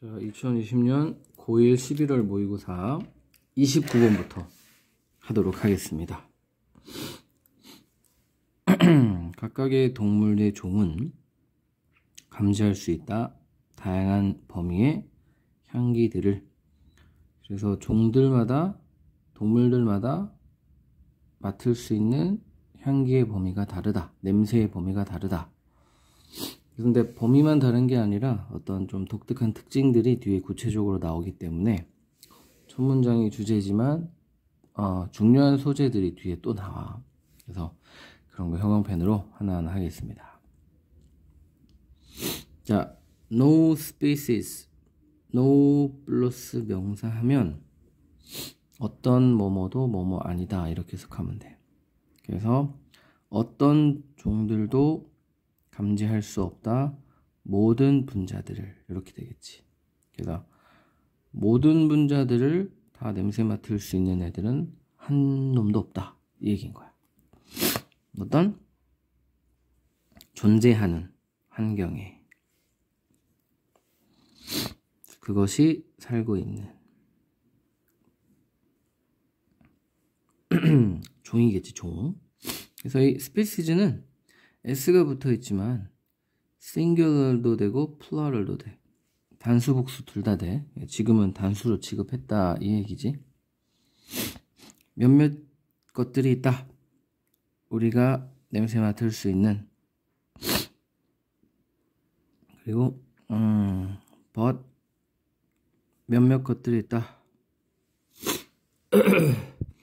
자, 2020년 고1 11월 모의고사 29번부터 하도록 하겠습니다. 각각의 동물의 종은 감지할 수 있다. 다양한 범위의 향기들을. 그래서 종들마다, 동물들마다 맡을 수 있는 향기의 범위가 다르다. 냄새의 범위가 다르다. 근데 범위만 다른 게 아니라 어떤 좀 독특한 특징들이 뒤에 구체적으로 나오기 때문에 첫 문장이 주제지만 어, 중요한 소재들이 뒤에 또 나와. 그래서 그런 거 형광펜으로 하나하나 하겠습니다. 자, no spaces, no 플러스 명사하면 어떤 뭐뭐도 뭐뭐 아니다 이렇게 해석하면 돼. 그래서 어떤 종들도 감지할 수 없다. 모든 분자들을 이렇게 되겠지. 그래서 모든 분자들을 다 냄새 맡을 수 있는 애들은 한 놈도 없다. 이 얘기인 거야. 어떤 존재하는 환경에 그것이 살고 있는 종이겠지, 종. 그래서 이 스피시즈는 s가 붙어 있지만 s i n 도 되고 p l u 도 돼. 단수 복수 둘 다 돼. 예, 지금은 단수로 취급했다 이 얘기지. 몇몇 것들이 있다. 우리가 냄새 맡을 수 있는 그리고 음, but 몇몇 것들이 있다.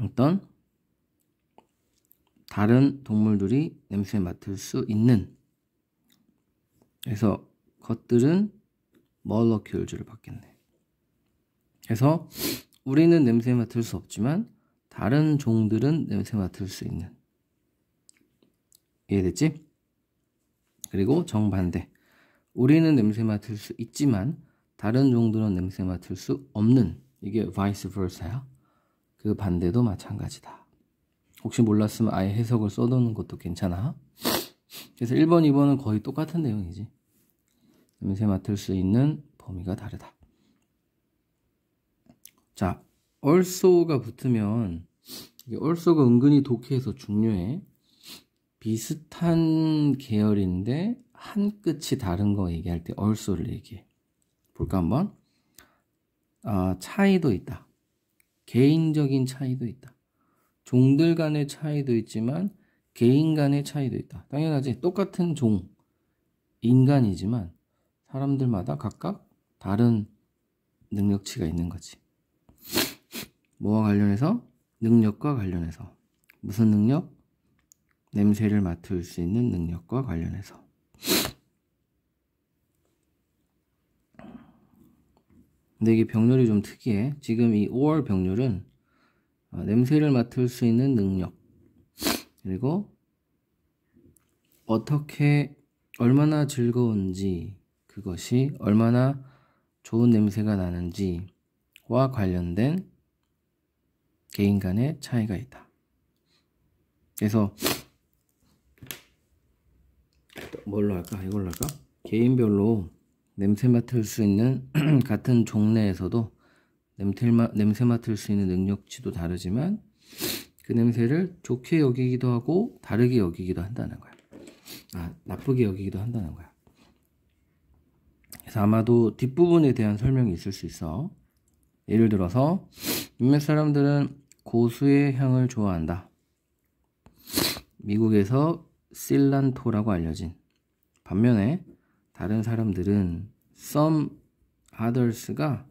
어떤 다른 동물들이 냄새 맡을 수 있는 그래서 것들은 멀 o l 즈를 받겠네 그래서 우리는 냄새 맡을 수 없지만 다른 종들은 냄새 맡을 수 있는 이해됐지? 그리고 정반대 우리는 냄새 맡을 수 있지만 다른 종들은 냄새 맡을 수 없는 이게 vice versa야 그 반대도 마찬가지다 혹시 몰랐으면 아예 해석을 써두는 것도 괜찮아. 그래서 1번, 2번은 거의 똑같은 내용이지. 냄새 맡을 수 있는 범위가 다르다. 자, also가 붙으면 이게 also가 은근히 독해서 중요해. 비슷한 계열인데 한 끝이 다른 거 얘기할 때 also를 얘기해. 볼까 한번? 아, 차이도 있다. 개인적인 차이도 있다. 종들 간의 차이도 있지만 개인 간의 차이도 있다. 당연하지. 똑같은 종, 인간이지만 사람들마다 각각 다른 능력치가 있는 거지. 뭐와 관련해서? 능력과 관련해서. 무슨 능력? 냄새를 맡을 수 있는 능력과 관련해서. 근데 이게 병렬이 좀 특이해. 지금 이 or 병렬은 어, 냄새를 맡을 수 있는 능력, 그리고 어떻게 얼마나 즐거운지, 그것이 얼마나 좋은 냄새가 나는지와 관련된 개인 간의 차이가 있다. 그래서 뭘로 할까? 이걸로 할까? 개인별로 냄새 맡을 수 있는 같은 종래에서도 냄새 맡을 수 있는 능력치도 다르지만 그 냄새를 좋게 여기기도 하고 다르게 여기기도 한다는 거야. 아, 나쁘게 여기기도 한다는 거야. 그래서 아마도 뒷부분에 대한 설명이 있을 수 있어. 예를 들어서 몇몇 사람들은 고수의 향을 좋아한다. 미국에서 실란토라고 알려진 반면에 다른 사람들은 some others가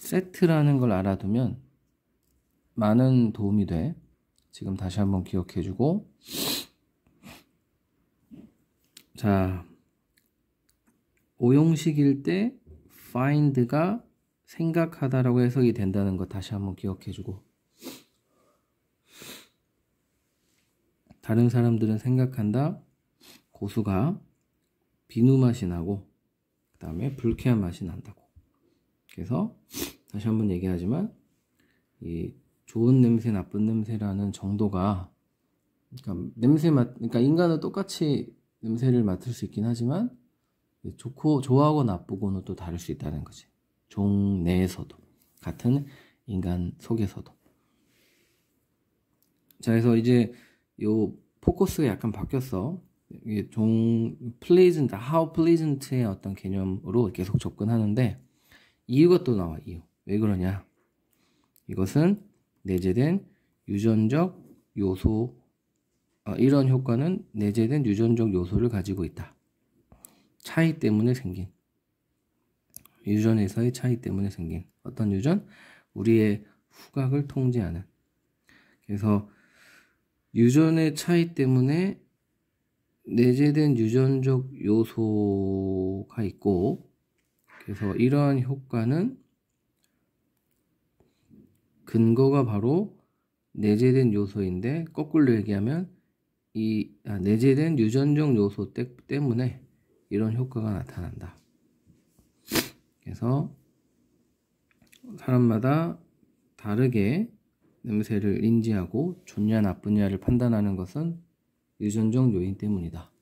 세트라는 걸 알아두면 많은 도움이 돼. 지금 다시 한번 기억해주고. 자, 오용식일 때 find가 생각하다라고 해석이 된다는 거 다시 한번 기억해주고. 다른 사람들은 생각한다. 고수가 비누 맛이 나고, 그 다음에 불쾌한 맛이 난다고. 그래서 다시 한번 얘기하지만 이 좋은 냄새, 나쁜 냄새라는 정도가 그러니까 냄새 맡 그러니까 인간은 똑같이 냄새를 맡을 수 있긴 하지만 좋고 좋아하고 나쁘고는 또 다를 수 있다는 거지. 종 내에서도 같은 인간 속에서도. 자, 그래서 이제 요 포커스가 약간 바뀌었어. 이게 종 pleasant, how pleasant의 어떤 개념으로 계속 접근하는데 이유가 또 나와, 이유. 왜 그러냐? 이것은 내재된 유전적 요소, 어, 이런 효과는 내재된 유전적 요소를 가지고 있다. 차이 때문에 생긴. 유전에서의 차이 때문에 생긴. 어떤 유전? 우리의 후각을 통제하는. 그래서 유전의 차이 때문에 내재된 유전적 요소가 있고 그래서 이러한 효과는 근거가 바로 내재된 요소인데 거꾸로 얘기하면 이 아, 내재된 유전적 요소 때, 때문에 이런 효과가 나타난다. 그래서 사람마다 다르게 냄새를 인지하고 좋냐 나쁘냐를 판단하는 것은 유전적 요인 때문이다.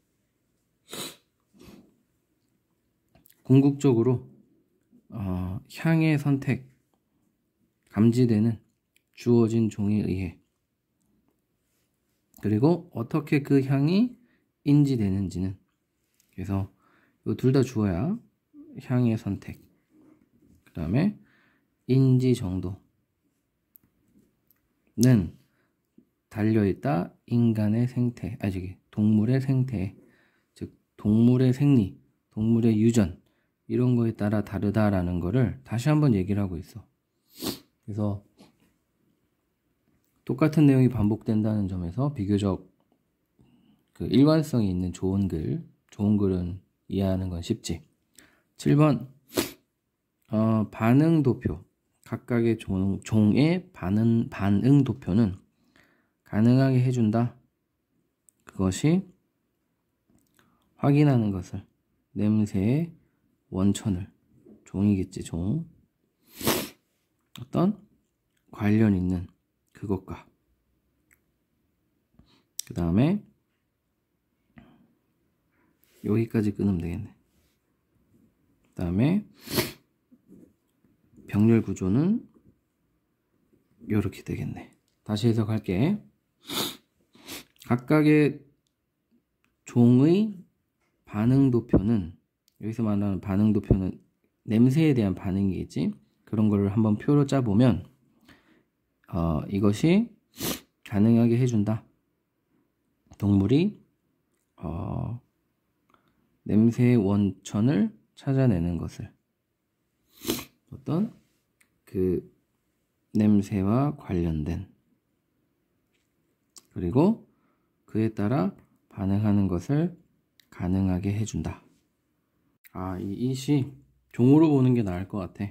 궁극적으로 어, 향의 선택, 감지되는 주어진 종에 의해 그리고 어떻게 그 향이 인지되는지는 그래서 이거둘 다 주어야 향의 선택 그 다음에 인지 정도는 달려있다 인간의 생태 아 저기 동물의 생태 즉 동물의 생리 동물의 유전 이런 거에 따라 다르다라는 거를 다시 한 번 얘기를 하고 있어. 그래서 똑같은 내용이 반복된다는 점에서 비교적 그 일관성이 있는 좋은 글, 좋은 글은 이해하는 건 쉽지. 7번, 어, 반응 도표. 각각의 종, 종의 반응, 반응 도표는 가능하게 해준다. 그것이 확인하는 것을 냄새의 원천을 종이겠지 종 어떤 관련 있는 그것과 그 다음에 여기까지 끊으면 되겠네 그 다음에 병렬 구조는 이렇게 되겠네 다시 해석할게 각각의 종의 반응 도표는 여기서 말하는 반응도표는 냄새에 대한 반응이겠지. 그런 거를 한번 표로 짜보면 어, 이것이 가능하게 해준다. 동물이 어, 냄새의 원천을 찾아내는 것을 어떤 그 냄새와 관련된 그리고 그에 따라 반응하는 것을 가능하게 해준다. 아, 이 이시 종으로 보는 게 나을 것 같아.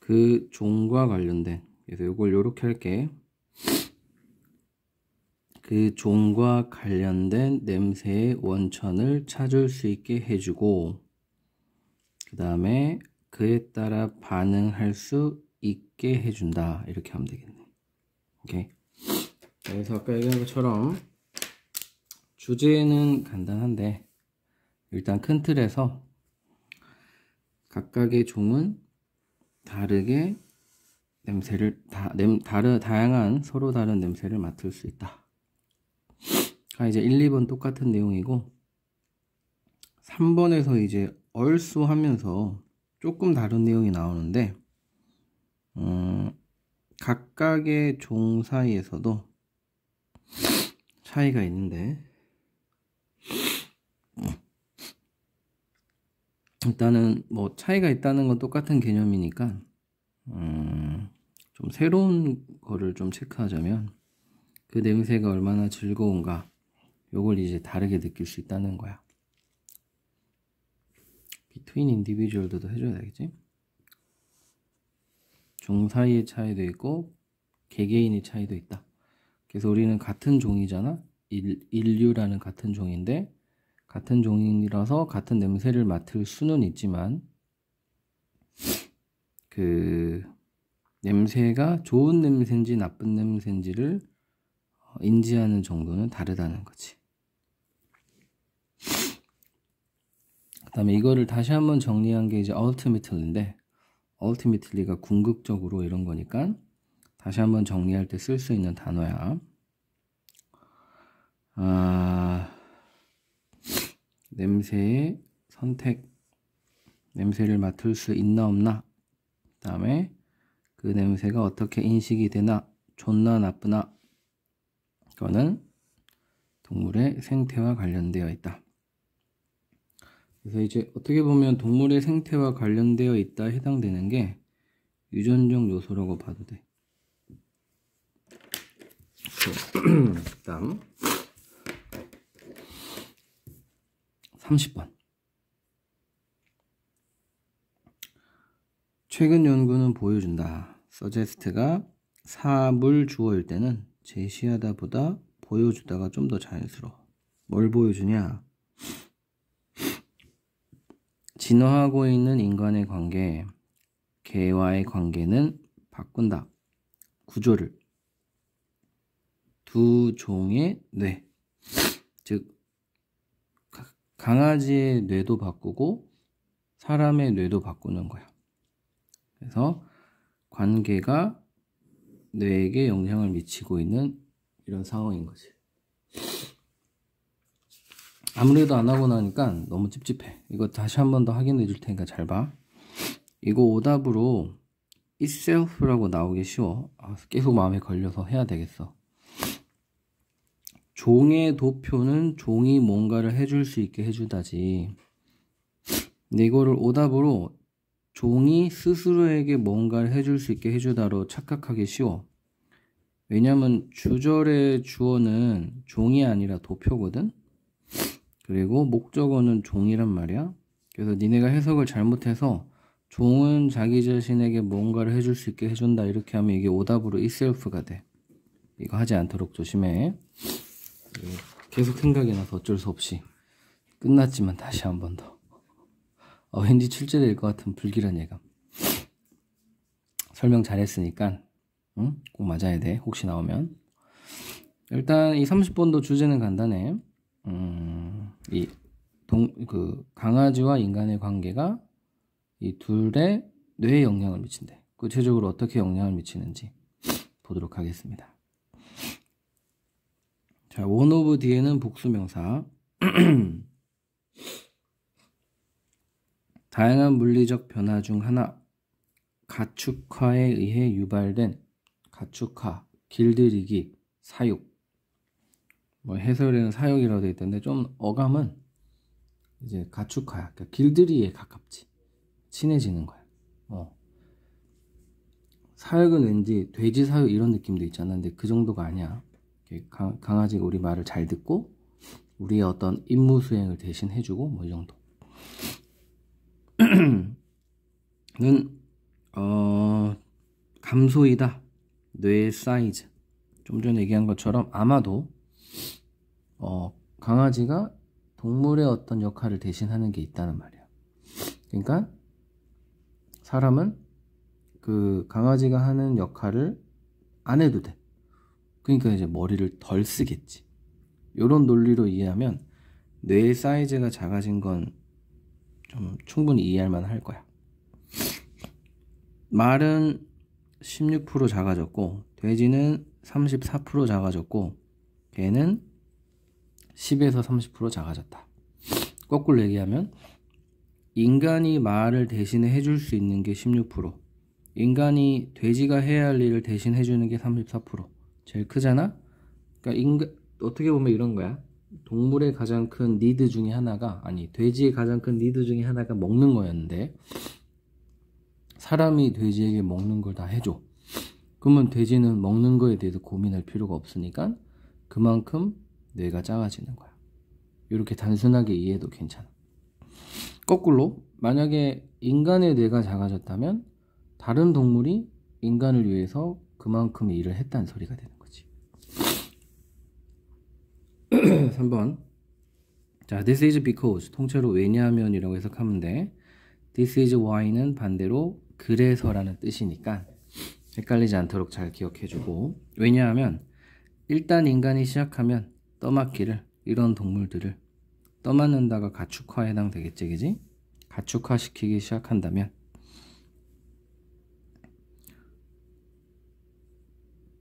그 종과 관련된. 그래서 이걸 요렇게 할게. 그 종과 관련된 냄새의 원천을 찾을 수 있게 해주고, 그 다음에 그에 따라 반응할 수 있게 해준다. 이렇게 하면 되겠네. 오케이. 그래서 아까 얘기한 것처럼 주제는 간단한데, 일단 큰 틀에서 각각의 종은 다르게 냄새를 다, 냄, 다른 다양한 서로 다른 냄새를 맡을 수 있다. 아, 이제 1, 2번 똑같은 내용이고 3번에서 이제 얼수하면서 조금 다른 내용이 나오는데 음, 각각의 종 사이에서도 차이가 있는데 일단은 뭐 차이가 있다는 건 똑같은 개념이니까 음, 좀 새로운 거를 좀 체크하자면 그 냄새가 얼마나 즐거운가 요걸 이제 다르게 느낄 수 있다는 거야 비트윈 인디비주얼도 해줘야 되겠지 종 사이의 차이도 있고 개개인의 차이도 있다 그래서 우리는 같은 종이잖아 일, 인류라는 같은 종인데 같은 종이라서 같은 냄새를 맡을 수는 있지만 그 냄새가 좋은 냄새인지 나쁜 냄새인지를 인지하는 정도는 다르다는 거지. 그 다음에 이거를 다시 한번 정리한 게 이제 ultimately인데 ultimately가 궁극적으로 이런 거니까 다시 한번 정리할 때 쓸 수 있는 단어야. 아... 냄새의 선택 냄새를 맡을 수 있나 없나 그 다음에 그 냄새가 어떻게 인식이 되나 좋나 나쁘나 그거는 동물의 생태와 관련되어 있다 그래서 이제 어떻게 보면 동물의 생태와 관련되어 있다 해당되는 게 유전적 요소라고 봐도 돼. 그 다음 30번. 최근 연구는 보여준다. 서제스트가 사물 주어일 때는 제시하다 보다 보여주다가 좀 더 자연스러워. 뭘 보여주냐? 진화하고 있는 인간의 관계, 개와의 관계는 바꾼다. 구조를. 두 종의 뇌. 강아지의 뇌도 바꾸고 사람의 뇌도 바꾸는 거야. 그래서 관계가 뇌에게 영향을 미치고 있는 이런 상황인 거지. 아무래도 안 하고 나니까 너무 찝찝해. 이거 다시 한 번 더 확인해 줄 테니까 잘 봐. 이거 오답으로 itself라고 나오기 쉬워. 아, 계속 마음에 걸려서 해야 되겠어. 종의 도표는 종이 뭔가를 해줄 수 있게 해주다지. 근데 이거를 오답으로 종이 스스로에게 뭔가를 해줄 수 있게 해주다로 착각하기 쉬워. 왜냐면 주절의 주어는 종이 아니라 도표거든? 그리고 목적어는 종이란 말이야. 그래서 니네가 해석을 잘못해서 종은 자기 자신에게 뭔가를 해줄 수 있게 해준다. 이렇게 하면 이게 오답으로 이셀프가 돼. 이거 하지 않도록 조심해. 계속 생각이 나서 어쩔 수 없이 끝났지만 다시 한 번 더. 어, 왠지 출제될 것 같은 불길한 예감. 설명 잘했으니까 응? 꼭 맞아야 돼. 혹시 나오면. 일단 이 30번도 주제는 간단해. 음, 이 동, 그 강아지와 인간의 관계가 이 둘의 뇌에 영향을 미친대. 구체적으로 어떻게 영향을 미치는지 보도록 하겠습니다. 자, 원 오브 뒤에는 복수명사. 다양한 물리적 변화 중 하나. 가축화에 의해 유발된 가축화, 길들이기, 사육. 뭐 해설에는 사육이라고 되어 있던데 좀 어감은 이제 가축화 그러니까 길들이기에 가깝지. 친해지는 거야. 어. 사육은 왠지 돼지 사육 이런 느낌도 있잖아. 근데 그 정도가 아니야. 강아지가 우리 말을 잘 듣고 우리의 어떤 임무 수행을 대신 해주고 뭐 이 정도. 는 어, 감소이다. 뇌의 사이즈. 좀 전에 얘기한 것처럼 아마도 어, 강아지가 동물의 어떤 역할을 대신하는 게 있다는 말이야. 그러니까 사람은 그 강아지가 하는 역할을 안 해도 돼. 그러니까 이제 머리를 덜 쓰겠지. 이런 논리로 이해하면 뇌 사이즈가 작아진 건 좀 충분히 이해할 만할 거야. 말은 16% 작아졌고, 돼지는 34% 작아졌고, 개는 10에서 30% 작아졌다. 거꾸로 얘기하면, 인간이 말을 대신 해줄 수 있는 게 16%, 인간이 돼지가 해야 할 일을 대신 해주는 게 34%, 제일 크잖아? 그러니까 인간, 어떻게 보면 이런 거야. 동물의 가장 큰 니드 중에 하나가, 아니, 돼지의 가장 큰 니드 중에 하나가 먹는 거였는데, 사람이 돼지에게 먹는 걸 다 해줘. 그러면 돼지는 먹는 거에 대해서 고민할 필요가 없으니까 그만큼 뇌가 작아지는 거야. 이렇게 단순하게 이해해도 괜찮아. 거꾸로 만약에 인간의 뇌가 작아졌다면 다른 동물이 인간을 위해서 그만큼 일을 했다는 소리가 되는 거야. 3번. 자, this is because 통째로 왜냐하면이라고 해석하면 돼. this is why는 반대로 그래서라는 뜻이니까 헷갈리지 않도록 잘 기억해주고 왜냐하면 일단 인간이 시작하면 떠맡기를 이런 동물들을 떠맡는다가 가축화에 해당되겠지 그지? 가축화시키기 시작한다면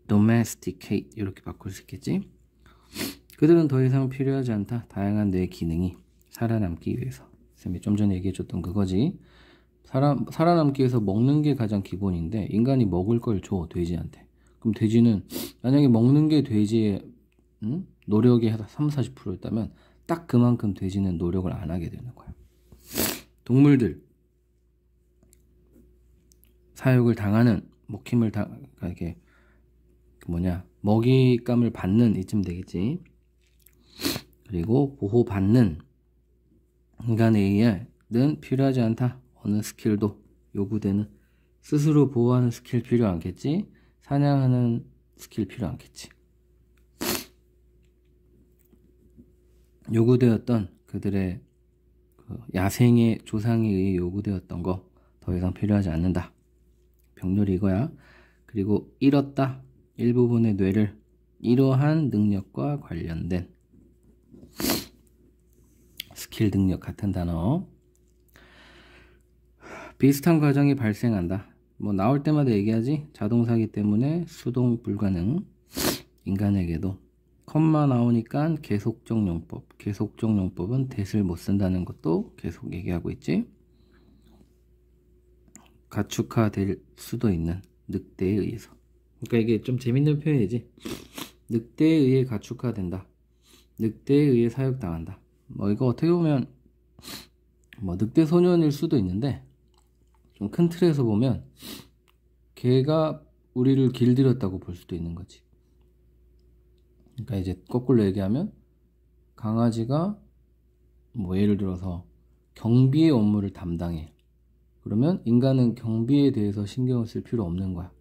domesticate 이렇게 바꿀 수 있겠지? 그들은 더 이상 필요하지 않다. 다양한 뇌 기능이 살아남기 위해서. 쌤이 좀 전에 얘기해 줬던 그거지. 살아, 살아남기 위해서 먹는 게 가장 기본인데 인간이 먹을 걸 줘 돼지한테. 그럼 돼지는 만약에 먹는 게 돼지의 음? 노력의 3, 0 40%였다면 딱 그만큼 돼지는 노력을 안 하게 되는 거야. 동물들 사육을 당하는 먹힘을 당 그러니까 이렇게 뭐냐 먹잇감을 받는 이쯤 되겠지. 그리고 보호받는 인간에 의해는 필요하지 않다. 어느 스킬도 요구되는 스스로 보호하는 스킬 필요 않겠지? 사냥하는 스킬 필요 않겠지? 요구되었던 그들의 그 야생의 조상에 의해 요구되었던 거 더 이상 필요하지 않는다. 병렬이 이거야. 그리고 잃었다. 일부분의 뇌를 이러한 능력과 관련된 스킬 능력 같은 단어. 비슷한 과정이 발생한다. 뭐 나올 때마다 얘기하지. 자동사기 때문에 수동 불가능. 인간에게도 컴마 나오니까 계속적 용법. 계속적 용법은 대을 못 쓴다는 것도 계속 얘기하고 있지. 가축화 될 수도 있는 늑대에 의해서. 그러니까 이게 좀 재밌는 표현이지. 늑대에 의해 가축화된다. 늑대에 의해 사육당한다. 뭐 이거 어떻게 보면 뭐 늑대 소년일 수도 있는데 좀 큰 틀에서 보면 걔가 우리를 길들였다고 볼 수도 있는 거지. 그러니까 이제 거꾸로 얘기하면 강아지가 뭐 예를 들어서 경비의 업무를 담당해. 그러면 인간은 경비에 대해서 신경을 쓸 필요 없는 거야.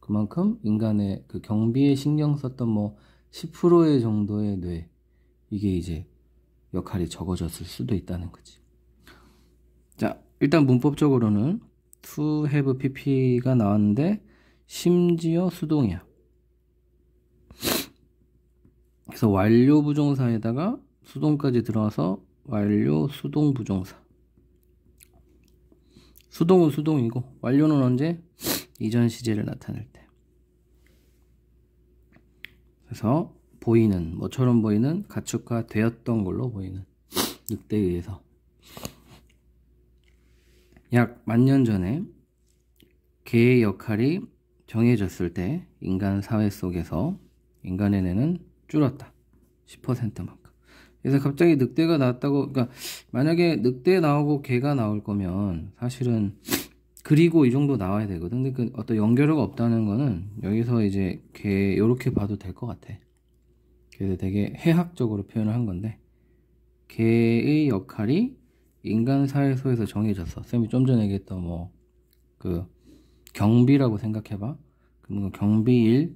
그만큼 인간의 그 경비에 신경 썼던 뭐 10%의 정도의 뇌 이게 이제 역할이 적어졌을 수도 있다는 거지. 자, 일단 문법적으로는 to have pp가 나왔는데 심지어 수동이야. 그래서 완료 부정사에다가 수동까지 들어와서 완료 수동 부정사. 수동은 수동이고 완료는 언제? 이전 시제를 나타낼 때. 그래서 보이는 뭐처럼 보이는 가축화 되었던 걸로 보이는 늑대에 의해서 약 만 년 전에 개의 역할이 정해졌을 때 인간 사회 속에서 인간의 뇌는 줄었다 10%만큼 그래서 갑자기 늑대가 나왔다고 그러니까 만약에 늑대 나오고 개가 나올 거면 사실은 그리고 이 정도 나와야 되거든. 근데 그 어떤 연결어가 없다는 거는 여기서 이제 개 요렇게 봐도 될 것 같아. 그래서 되게 해학적으로 표현을 한 건데 개의 역할이 인간 사회소에서 정해졌어. 쌤이 좀 전에 얘기했던 뭐 그 경비라고 생각해봐. 그면 경비일을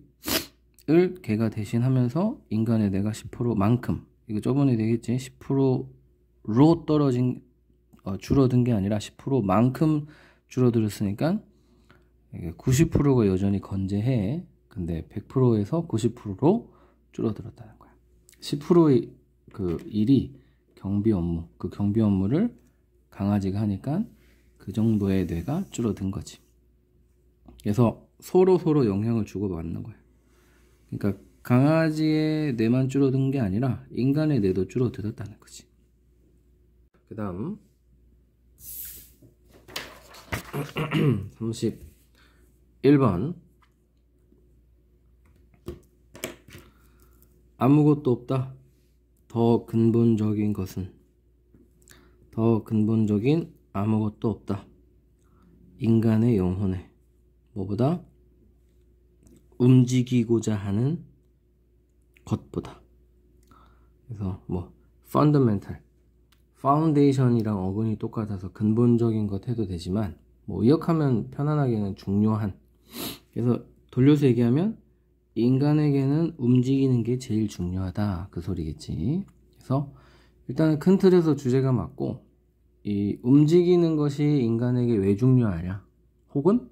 개가 대신하면서 인간의 내가 10%만큼 이거 저번에 얘기했지 10%로 떨어진 어, 줄어든 게 아니라 10%만큼 줄어들었으니까 90%가 여전히 건재해. 근데 100%에서 90%로 줄어들었다는 거야. 10%의 그 일이 경비 업무, 그 경비 업무를 강아지가 하니까 그 정도의 뇌가 줄어든 거지. 그래서 서로 서로 영향을 주고받는 거야. 그러니까 강아지의 뇌만 줄어든 게 아니라 인간의 뇌도 줄어들었다는 거지. 그 다음 31번 아무것도 없다. 더 근본적인 것은 더 근본적인 아무것도 없다. 인간의 영혼에 뭐보다 움직이고자 하는 것보다 그래서 뭐 fundamental 파운데이션이랑 어근이 똑같아서 근본적인 것 해도 되지만 뭐 의역하면 편안하게는 중요한 그래서 돌려서 얘기하면 인간에게는 움직이는 게 제일 중요하다 그 소리겠지 그래서 일단큰 틀에서 주제가 맞고 이 움직이는 것이 인간에게 왜 중요하냐 혹은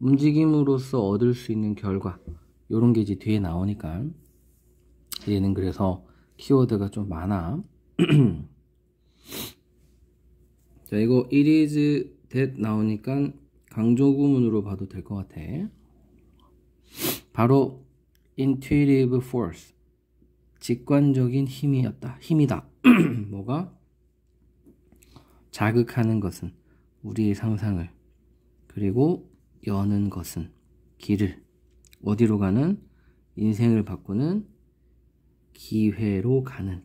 움직임으로써 얻을 수 있는 결과 이런 게 이제 뒤에 나오니까 얘는 그래서 키워드가 좀 많아 자 이거 it is that 나오니까 강조구문으로 봐도 될 것 같아 바로 intuitive force 직관적인 힘이었다. 힘이다. 뭐가 자극하는 것은 우리의 상상을 그리고 여는 것은 길을 어디로 가는 인생을 바꾸는 기회로 가는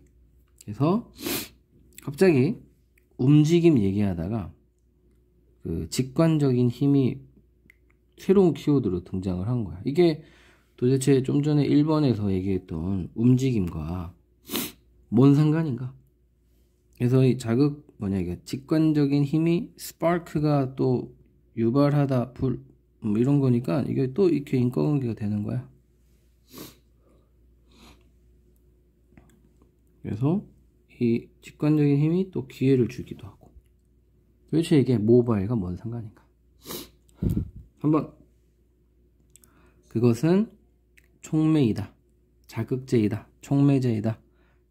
그래서 갑자기 움직임 얘기하다가 그 직관적인 힘이 새로운 키워드로 등장을 한 거야. 이게 도대체 좀 전에 1번에서 얘기했던 움직임과 뭔 상관인가? 그래서 이 자극 뭐냐 이게 직관적인 힘이 스파크가 또 유발하다 불뭐 이런 거니까 이게 또 이렇게 인과관계가 되는 거야. 그래서 이 직관적인 힘이 또 기회를 주기도 하고 도대체 이게 모바일과 뭔 상관인가? 한번 그것은 총매이다 자극제이다. 촉매제이다.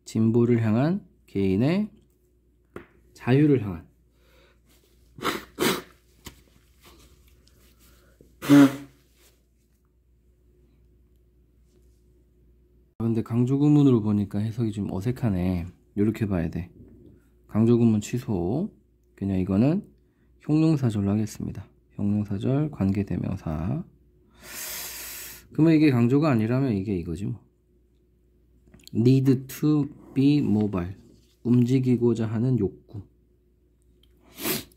진보를 향한 개인의 자유를 향한 아, 근데 강조구문으로 보니까 해석이 좀 어색하네 이렇게 봐야 돼 강조구문 취소 그냥 이거는 형용사절로 하겠습니다 형용사절 관계대명사 그러면 이게 강조가 아니라면 이게 이거지 뭐. need to be mobile. 움직이고자 하는 욕구.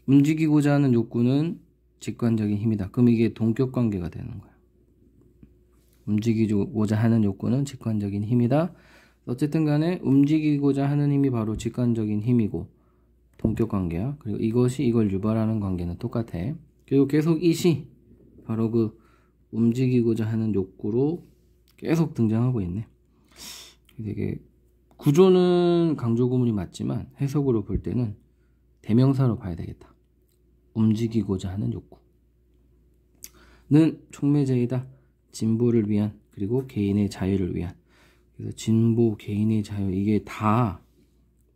움직이고자 하는 욕구는 직관적인 힘이다. 그럼 이게 동격 관계가 되는 거야. 움직이고자 하는 욕구는 직관적인 힘이다. 어쨌든 간에 움직이고자 하는 힘이 바로 직관적인 힘이고 동격 관계야. 그리고 이것이 이걸 유발하는 관계는 똑같아. 그리고 계속 이시 바로 그 움직이고자 하는 욕구로 계속 등장하고 있네. 되게 구조는 강조구문이 맞지만 해석으로 볼 때는 대명사로 봐야 되겠다. 움직이고자 하는 욕구는 촉매제이다. 진보를 위한 그리고 개인의 자유를 위한 그래서 진보 개인의 자유 이게 다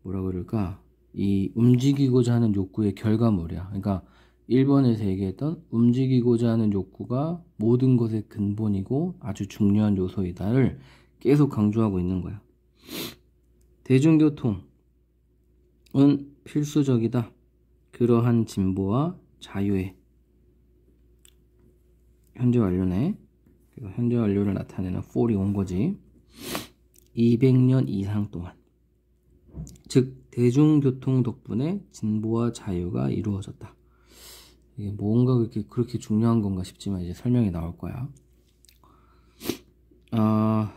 뭐라 그럴까 이 움직이고자 하는 욕구의 결과물이야. 그러니까 1번에서 얘기했던 움직이고자 하는 욕구가 모든 것의 근본이고 아주 중요한 요소이다를 계속 강조하고 있는 거야. 대중교통은 필수적이다. 그러한 진보와 자유의 현재 완료네. 현재 완료를 나타내는 4이 온 거지. 200년 이상 동안. 즉, 대중교통 덕분에 진보와 자유가 이루어졌다. 이게 뭔가 그렇게, 그렇게 중요한 건가 싶지만 이제 설명이 나올 거야. 어,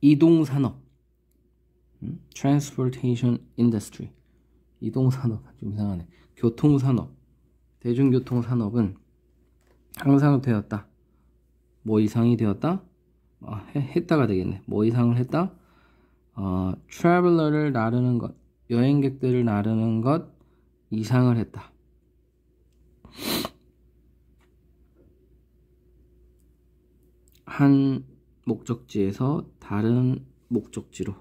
이동산업. 음? Transportation Industry. 이동산업. 좀 이상하네. 교통산업. 대중교통산업은 항상 되었다. 뭐 이상이 되었다? 아, 해, 했다가 되겠네. 뭐 이상을 했다? 어, 트래블러를 나르는 것, 여행객들을 나르는 것, 이상을 했다. 한 목적지에서 다른 목적지로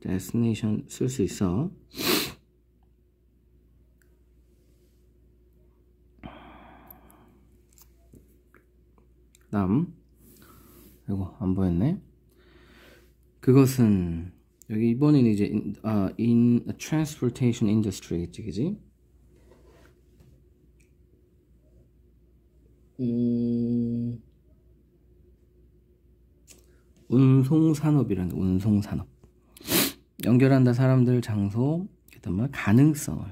destination 쓸 수 있어. 다음 이거 안 보였네. 그것은 여기 이번에는 이제 in, uh, in transportation industry겠지, 그지? 음, 운송산업이라는 운송산업 연결한다 사람들 장소 그다음에 가능성을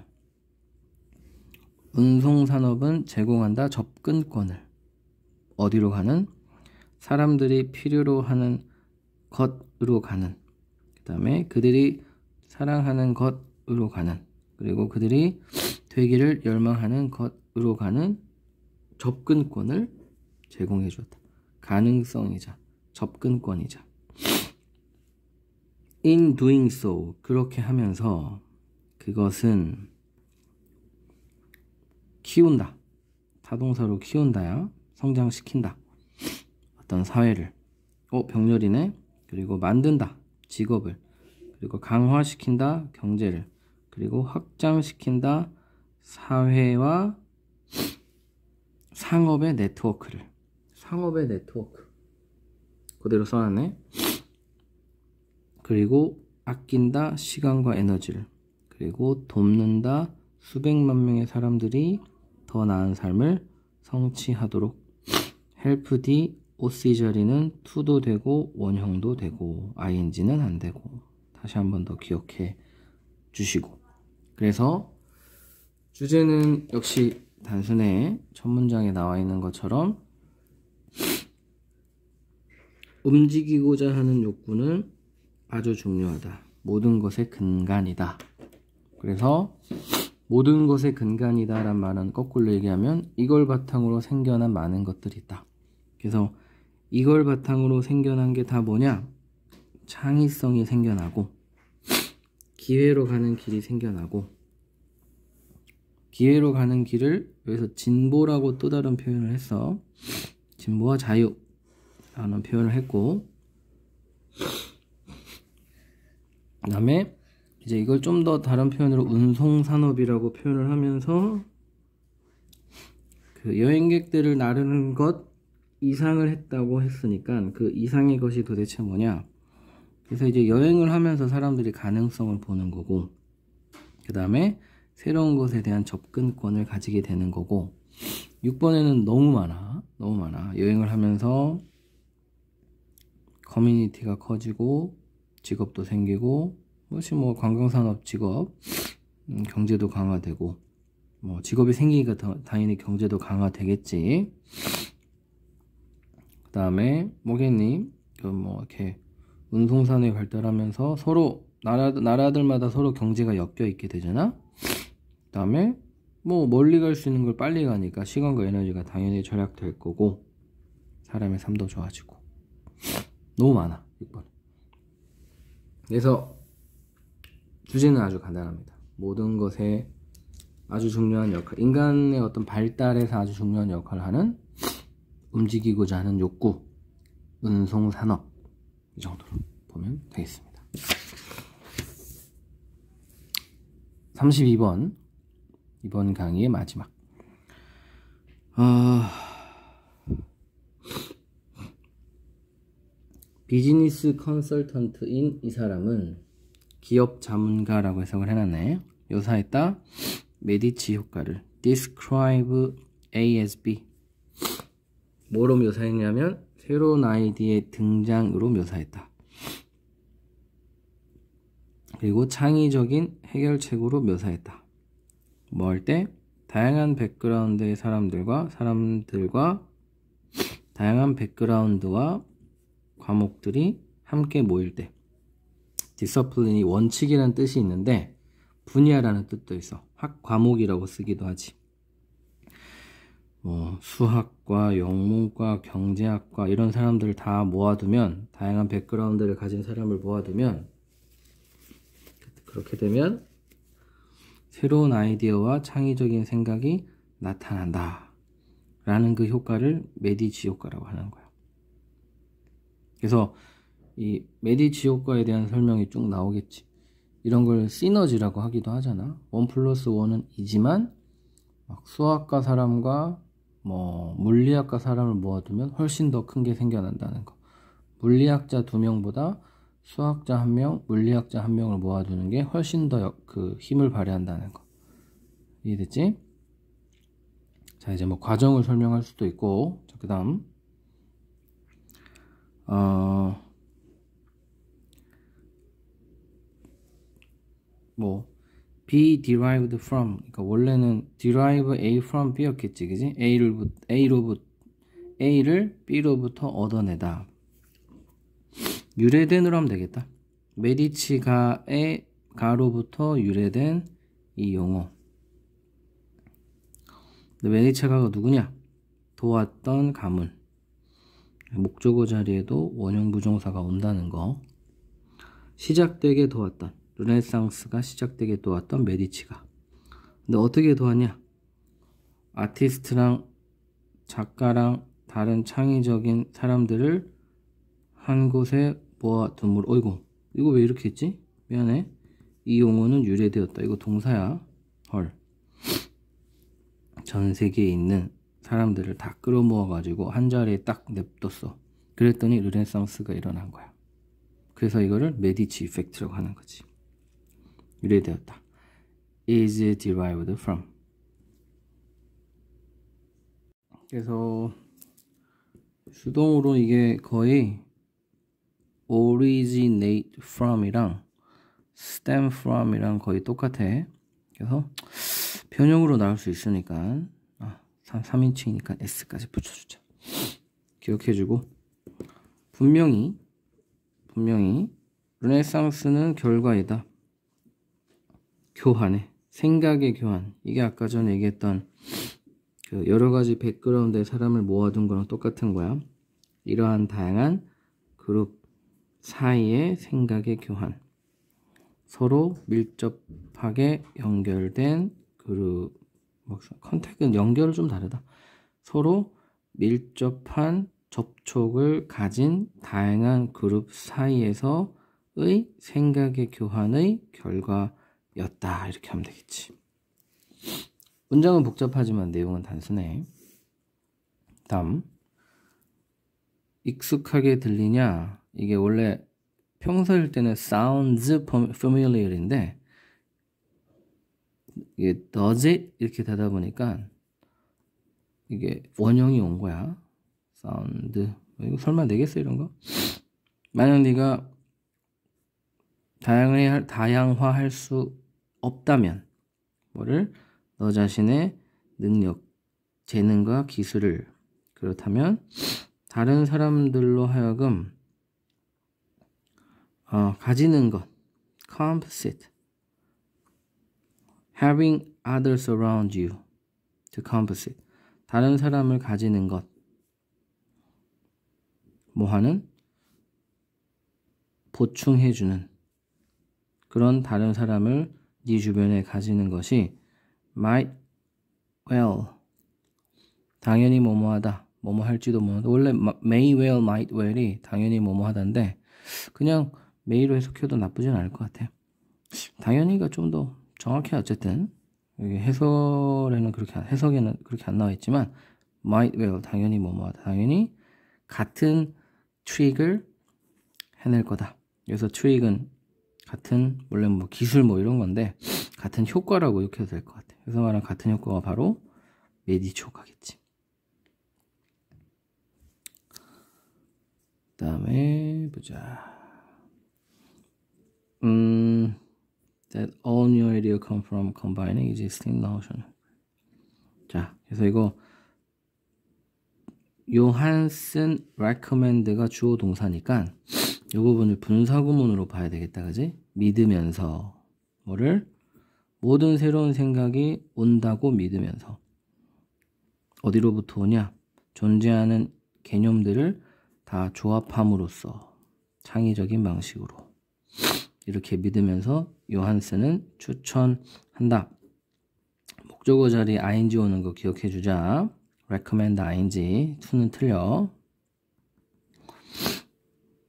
운송산업은 제공한다 접근권을 어디로 가는 사람들이 필요로 하는 것으로 가는 다음에 그들이 사랑하는 것으로 가는 그리고 그들이 되기를 열망하는 것으로 가는 접근권을 제공해 주었다. 가능성이자 접근권이자 in doing so 그렇게 하면서 그것은 키운다. 타동사로 키운다야 성장시킨다. 어떤 사회를 어 병렬이네. 그리고 만든다. 직업을 그리고 강화시킨다 경제를 그리고 확장시킨다 사회와 상업의 네트워크를 상업의 네트워크 그대로 써놨네 그리고 아낀다 시간과 에너지를 그리고 돕는다 수백만 명의 사람들이 더 나은 삶을 성취하도록 헬프 디 o c 절리는 투도 되고 원형도 되고 ing는 안 되고 다시 한 번 더 기억해 주시고 그래서 주제는 역시 단순해 첫 문장에 나와 있는 것처럼 움직이고자 하는 욕구는 아주 중요하다. 모든 것의 근간이다. 그래서 모든 것의 근간이다 라는 말은 거꾸로 얘기하면 이걸 바탕으로 생겨난 많은 것들이 있다. 그래서 이걸 바탕으로 생겨난 게 다 뭐냐? 창의성이 생겨나고, 기회로 가는 길이 생겨나고, 기회로 가는 길을 여기서 진보라고 또 다른 표현을 했어. 진보와 자유라는 표현을 했고, 그 다음에 이제 이걸 좀 더 다른 표현으로 운송산업이라고 표현을 하면서 그 여행객들을 나르는 것 이상을 했다고 했으니까 그 이상의 것이 도대체 뭐냐 그래서 이제 여행을 하면서 사람들이 가능성을 보는 거고 그 다음에 새로운 것에 대한 접근권을 가지게 되는 거고 6번에는 너무 많아 너무 많아 여행을 하면서 커뮤니티가 커지고 직업도 생기고 혹시 뭐 관광산업 직업 음, 경제도 강화되고 뭐 직업이 생기니까 당연히 경제도 강화되겠지 그 다음에 모객님 뭐 이렇게 운송산업이 발달하면서 서로 나라, 나라들마다 서로 경제가 엮여 있게 되잖아 그 다음에 뭐 멀리 갈 수 있는 걸 빨리 가니까 시간과 에너지가 당연히 절약될 거고 사람의 삶도 좋아지고 너무 많아 6번 그래서 주제는 아주 간단합니다 모든 것에 아주 중요한 역할 인간의 어떤 발달에서 아주 중요한 역할을 하는 움직이고자 하는 욕구, 운송산업 이 정도로 보면 되겠습니다. 32번 이번 강의의 마지막 어... 비즈니스 컨설턴트인 이 사람은 기업 자문가라고 해석을 해놨네 요사에 따 메디치 효과를 describe A as B 뭐로 묘사했냐면 새로운 아이디의 등장으로 묘사했다. 그리고 창의적인 해결책으로 묘사했다. 뭐 할 때 다양한 백그라운드의 사람들과 사람들과 다양한 백그라운드와 과목들이 함께 모일 때 디서플린이 원칙이라는 뜻이 있는데 분야라는 뜻도 있어. 학 과목이라고 쓰기도 하지. 뭐 수학과 영문과 경제학과 이런 사람들 을다 모아두면 다양한 백그라운드를 가진 사람을 모아두면 그렇게 되면 새로운 아이디어와 창의적인 생각이 나타난다 라는 그 효과를 메디지 효과라고 하는 거예요 그래서 이 메디지 효과에 대한 설명이 쭉 나오겠지 이런 걸 시너지라고 하기도 하잖아 원 플러스 원은 이지만 수학과 사람과 뭐 물리학과 사람을 모아두면 훨씬 더 큰 게 생겨난다는 거. 물리학자 두 명보다 수학자 한 명, 물리학자 한 명을 모아두는 게 훨씬 더 그 힘을 발휘한다는 거. 이해됐지? 자, 이제 뭐 과정을 설명할 수도 있고, 자, 그 다음. 어, 뭐, be derived from 그러니까 원래는 derive a from b였겠지 그지 a를 a로부터 a를 b로부터 얻어내다 유래된으로 하면 되겠다 메디치가의 가로부터 유래된 이 용어 메디치가가 누구냐 도왔던 가문 목적어 자리에도 원형 부정사가 온다는 거 시작되게 도왔던 르네상스가 시작되게 도왔던 메디치가. 근데 어떻게 도왔냐? 아티스트랑 작가랑 다른 창의적인 사람들을 한 곳에 모아둠으로 어이구 이거 왜 이렇게 했지? 미안해 이 용어는 유래되었다 이거 동사야 헐전 세계에 있는 사람들을 다 끌어모아 가지고 한 자리에 딱 냅뒀어 그랬더니 르네상스가 일어난 거야 그래서 이거를 메디치 이펙트라고 하는 거지 유래되었다. is derived from 그래서 수동으로 이게 거의 originate from이랑 stem from이랑 거의 똑같아. 그래서 변형으로 나올 수 있으니까 아, 3, 3인칭이니까 s까지 붙여주자. 기억해주고 분명히 분명히 르네상스는 결과이다. 교환에 생각의 교환 이게 아까 전에 얘기했던 그 여러 가지 백그라운드에 사람을 모아둔 거랑 똑같은 거야. 이러한 다양한 그룹 사이의 생각의 교환 서로 밀접하게 연결된 그룹 컨택은 연결을좀 다르다. 서로 밀접한 접촉을 가진 다양한 그룹 사이에서의 생각의 교환의 결과 였다 이렇게 하면 되겠지 문장은 복잡하지만 내용은 단순해 다음 익숙하게 들리냐 이게 원래 평소일 때는 sounds familiar인데 이게 does it 이렇게 되다 보니까 이게 원형이 온 거야 sound 이거 설마 되겠어 이런 거? 만약 네가 다양해, 다양화할 수 없다면 뭐를 너 자신의 능력, 재능과 기술을 그렇다면 다른 사람들로 하여금 어, 가지는 것 compensate having others around you to compensate 다른 사람을 가지는 것 뭐하는 보충해주는 그런 다른 사람을 네 주변에 가지는 것이 might well 당연히 뭐뭐하다 뭐뭐 할지도 모르는데 원래 may well might well이 당연히 뭐뭐하다인데 그냥 may로 해석해도 나쁘진 않을 것 같아 당연히가 좀 더 정확해 어쨌든 여기 해설에는 그렇게 해석에는 그렇게 안 나와 있지만 might well 당연히 뭐뭐하다 당연히 같은 트릭을 해낼 거다. 여기서 트릭은 같은 원래 뭐 기술 뭐 이런 건데 같은 효과라고 이렇게 해도 될 것 같아요. 그래서 말하는 같은 효과가 바로 메디치 효과겠지. 그다음에 보자. 음, that all new idea come from combining existing notion. 자, 그래서 이거 요한슨 recommend가 주어 동사니까. 이 부분을 분사구문으로 봐야 되겠다, 그지? 믿으면서 뭐를 모든 새로운 생각이 온다고 믿으면서 어디로부터 오냐? 존재하는 개념들을 다 조합함으로써 창의적인 방식으로 이렇게 믿으면서 요한스는 추천한다. 목적어 자리 ing 오는 거 기억해 주자. recommend ing 2는 틀려.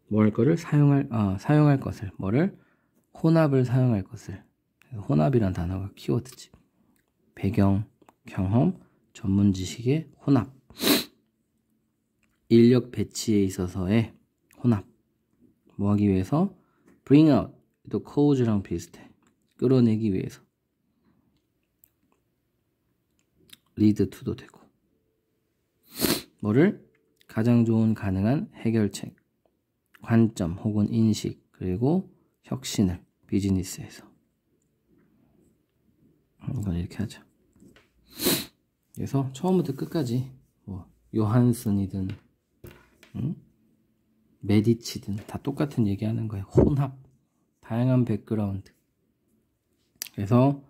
뭘 거를 사용할 아, 사용할 것을 뭐를 혼합을 사용할 것을 혼합이란 단어가 키워드지 배경 경험 전문 지식의 혼합 인력 배치에 있어서의 혼합 뭐 하기 위해서 bring out 또 cause랑 비슷해 끌어내기 위해서 lead to도 되고 뭐를 가장 좋은 가능한 해결책 관점 혹은 인식 그리고 혁신을 비즈니스에서 이건 이렇게 하죠. 그래서 처음부터 끝까지 뭐 요한슨이든 응? 메디치든 다 똑같은 얘기하는 거예요. 혼합, 다양한 백그라운드. 그래서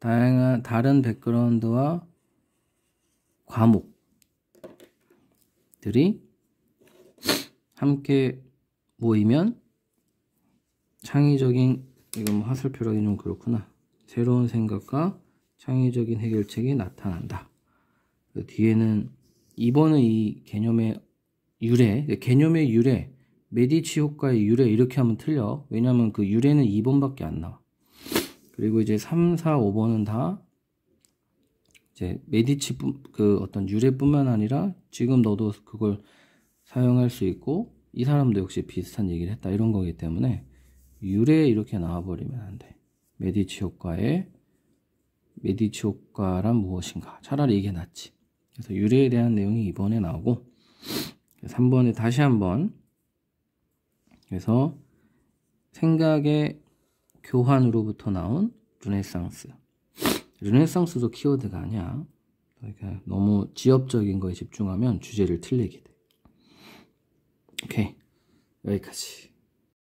다양한 다른 백그라운드와 과목들이 함께 모이면 창의적인 이건 뭐 화살표라기 좀 그렇구나 새로운 생각과 창의적인 해결책이 나타난다 그 뒤에는 이번은이 개념의 유래 그 개념의 유래 메디치 효과의 유래 이렇게 하면 틀려 왜냐하면 그 유래는 2번밖에 안 나와 그리고 이제 3, 4, 5번은 다 이제 메디치 그 어떤 유래뿐만 아니라 지금 너도 그걸 사용할 수 있고 이 사람도 역시 비슷한 얘기를 했다 이런 거기 때문에 유래 에 이렇게 나와버리면 안 돼. 메디치 효과의 메디치 효과란 무엇인가? 차라리 이게 낫지. 그래서 유래에 대한 내용이 이번에 나오고 3번에 다시 한번 그래서 생각의 교환으로부터 나온 르네상스. 르네상스도 키워드가 아니야. 그러니까 너무 지엽적인 거에 집중하면 주제를 틀리게 돼. 오케이. 여기까지.